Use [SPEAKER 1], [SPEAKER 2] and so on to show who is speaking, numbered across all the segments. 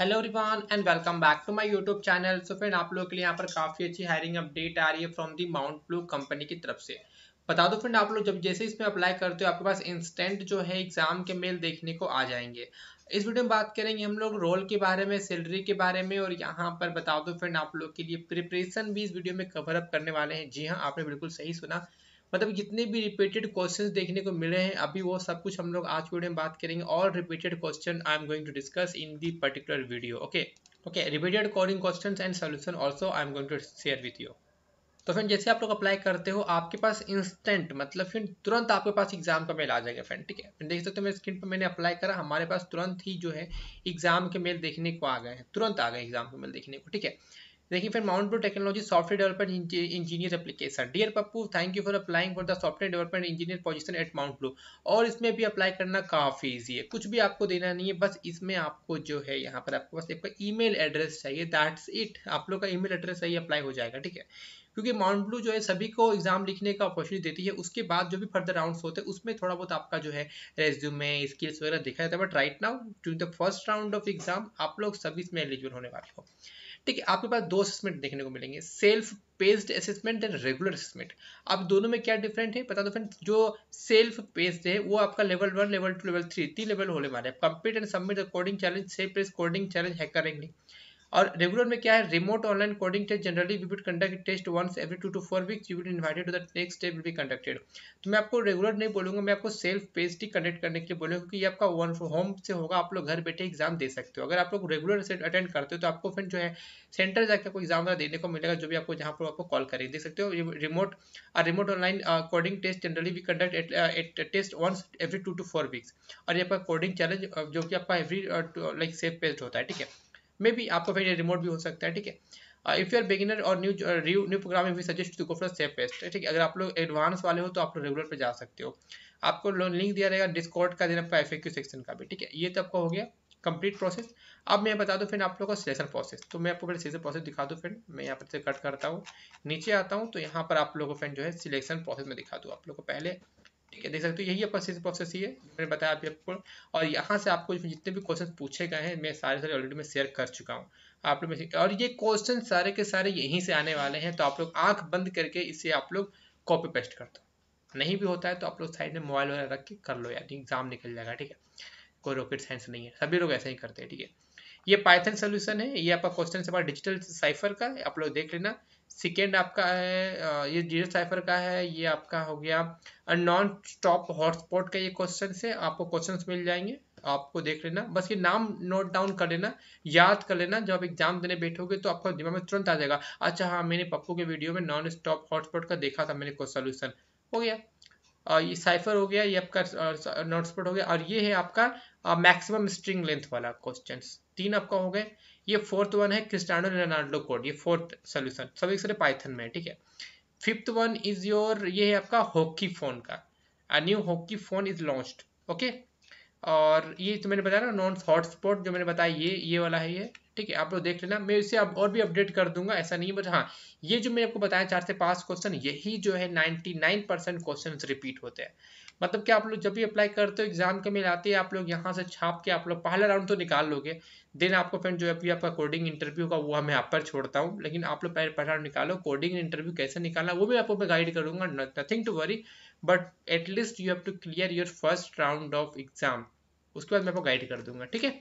[SPEAKER 1] hello रिवान and welcome back to my YouTube channel so friend आप लोग के लिए यहाँ पर काफ़ी अच्छी हायरिंग अपडेट आ रही है from the Mount Blue company की तरफ से बता दो फ्रेंड आप लोग जब जैसे इसमें अप्लाई करते हो आपके पास इंस्टेंट जो है एग्जाम के मेल देखने को आ जाएंगे इस वीडियो में बात करेंगे हम लोग रोल के बारे में सैलरी के बारे में और यहाँ पर बता दो फ्रेंड आप लोग के लिए प्रिपरेशन भी इस वीडियो में कवर अप करने वाले हैं जी हाँ आपने बिल्कुल सही सुना मतलब जितने भी रिपीटेड क्वेश्चन देखने को मिले हैं अभी वो सब कुछ हम लोग आज वीडियो में बात करेंगे और repeated question I am going to discuss in the particular video okay okay repeated calling question and solution also I am going to share with you तो फ्रेंड जैसे आप लोग अप्लाई करते हो आपके पास इंस्टेंट मतलब फिर तुरंत आपके पास एग्जाम का मेल आ जाएगा फ्रेंड ठीक है देख सकते हो मेरे स्क्रीन पर मैंने अप्लाई करा हमारे पास तुरंत ही जो है एग्जाम के मेल देखने को आ गए हैं तुरंत आ गए एग्जाम के मेल देखने को ठीक है देखिए फिर Mount Blue technology software development engineer application dear Pappu thank you for applying for the software development engineer position at Mount Blue और इसमें भी अप्लाई करना काफ़ी ईजी है कुछ भी आपको देना नहीं है बस इसमें आपको जो है यहाँ पर आपको बस e email address that's it इट आप लोग का ईमेल एड्रेस चाहिए अप्लाई हो जाएगा ठीक है क्योंकि माउंट ब्लू जो है सभी को एग्जाम लिखने का अपॉर्चुनिटी देती है उसके बाद जो भी फर्दर राउंड्स होते हैं उसमें थोड़ा बहुत आपका जो है रेज्यूमे स्किल्स वगैरह दिखाया जाता है but right now during the first round of exam आप लोग सभी इसमें एलिजिबल होने वाले हो ठीक है आपके पास दो असेसमेंट देखने को मिलेंगे self paced assessment and regular assessment आप दोनों में क्या डिफरेंट है बता दो फ्रेंड जो सेल्फ पेस्ड है वो आपका level one level two level three तीन लेवल होने वाले है complete and submit according challenge self paced according challenge है करेंगे और रेगुलर में क्या है remote online coding test generally we would conduct test once every two two four weeks you would invited to the next day will be conducted तो मैं आपको regular नहीं बोलूँगा मैं आपको सेल्फ पेस्ड ही कंडक्ट करने के लिए बोलूँगा क्योंकि आपका वन होम से होगा आप लोग घर बैठे एग्जाम दे सकते हो अगर आप लोग रेगुलर से अटेंड करते हो तो आपको फिर जो है सेंटर जाकर आपको एग्जाम देने को मिलेगा जो भी आपको जहाँ पर आपको कॉल करेंगे देख सकते हो रिमोट और remote online coding test generally we conduct at test once every two two four weeks और ये आपका कोडिंग चैलेंज जो कि आपका एवरी लाइक सेफ पेस्ड होता है ठीक है मे बी आपका फिर रिमोट भी हो सकता है ठीक है if you are beginner or new new programming we suggest to go for best ठीक है अगर आप लोग एडवांस वाले हो तो आप लोग रेगुलर पे जा सकते हो आपको लिंक दिया रहेगा डिस्कॉर्ड का देना आपका एफ सेक्शन का भी ठीक है ये तो आपका हो गया कंप्लीट प्रोसेस अब मैं बता दूँ फिर आप लोगों का सिलेक्शन प्रोसेस तो मैं आपको फिर सेलेक्शन प्रोसेस दिखा दूँ फिर मैं यहाँ पर से कट करता हूँ नीचे आता हूँ तो यहाँ पर आप लोगों को फ्रेंड जो है सिलेक्शन प्रोसेस में दिखा दूँ आप लोग को पहले ठीक है देख सकते हो यही अपना सेल्स प्रोसेस ही है मैंने बताया अभी आपको और यहाँ से आपको जितने भी क्वेश्चन पूछे गए हैं मैं सारे सारे ऑलरेडी मैं शेयर कर चुका हूँ आप लोग और ये क्वेश्चन सारे के सारे यहीं से आने वाले हैं तो आप लोग आँख बंद करके इसे आप लोग कॉपी पेस्ट कर दो नहीं भी होता है तो आप लोग साइड में मोबाइल वगैरह रख के कर लो यार एग्जाम निकल जाएगा ठीक है कोई रॉकेट साइंस नहीं है सभी लोग ऐसा ही करते हैं ठीक है ये पाइथन सोल्यूशन है ये आपका क्वेश्चन डिजिटल साइफर का आप लोग देख लेना सेकेंड आपका है ये जीरो साइफर का है ये आपका हो गया नॉन स्टॉप हॉटस्पॉट का ये क्वेश्चन है आपको क्वेश्चंस मिल जाएंगे आपको देख लेना बस ये नाम नोट डाउन कर लेना याद कर लेना जब आप एग्जाम देने बैठोगे तो आपका दिमाग में तुरंत आ जाएगा अच्छा हाँ मैंने पप्पू के वीडियो में नॉन स्टॉप हॉटस्पॉट का देखा था मैंने सोल्यूशन हो गया आ, ये साइफर हो गया ये आपका नॉट स्पॉट हो गया और ये है आपका मैक्सिमम स्ट्रिंग लेंथ वाला क्वेश्चन तीन आपका हो गए ये फोर्थ वन है क्रिस्टानो रेनाल्डो कोड ये फोर्थ सोल्यूशन सब एक सारे पाइथन में है ठीक है फिफ्थ वन इज योर ये है आपका हॉकी फोन का a new hockey phone is launched okay और ये तो मैंने बताया ना नॉन हॉटस्पॉट जो मैंने बताया ये ये वाला है ये ठीक है आप लोग देख लेना मैं इसे अब और भी अपडेट कर दूंगा ऐसा नहीं बट हाँ ये जो मैंने आपको बताया चार से पांच क्वेश्चन यही जो है ninety nine percent question repeat होते हैं मतलब कि आप लोग जब भी अप्लाई करते हो एग्जाम के आते हैं आप लोग यहाँ से छाप के आप लोग पहला राउंड तो निकाल लोगे देन आपको फिर जो अभी आपका कोडिंग इंटरव्यू का वो मैं यहाँ पर छोड़ता हूँ लेकिन आप लोग पहले पहला निकालो कोडिंग इंटरव्यू कैसे निकाला वो भी आपको मैं गाइड करूंगा nothing to worry but at least you have to clear your first round of exam उसके बाद मैं आपको गाइड कर दूंगा ठीक है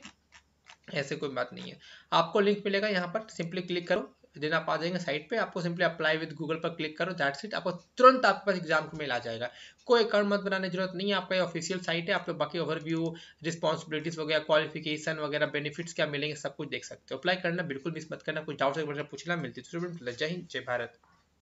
[SPEAKER 1] ऐसे कोई बात नहीं है आपको लिंक मिलेगा यहाँ पर सिंपली क्लिक करो आप आ जाएंगे साइट पे आपको सिंपली अप्लाई विद गूगल पर क्लिक करो दैट्स इट आपको तुरंत आपके पास एग्जाम को मेल आ जाएगा कोई अकाउंट मत बनाने जरूरत नहीं है आपका ऑफिशियल साइट है आप लोग बाकी ओवरव्यू रिस्पॉन्सिबिलिटीज वगैरह क्वालिफिकेशन वगैरह बेनिफिट्स क्या मिलेंगे सब कुछ देख सकते हो अप्लाई करना बिल्कुल मिस मत करना कुछ डाउट पूछना मिलती है जय हिंद जय भारत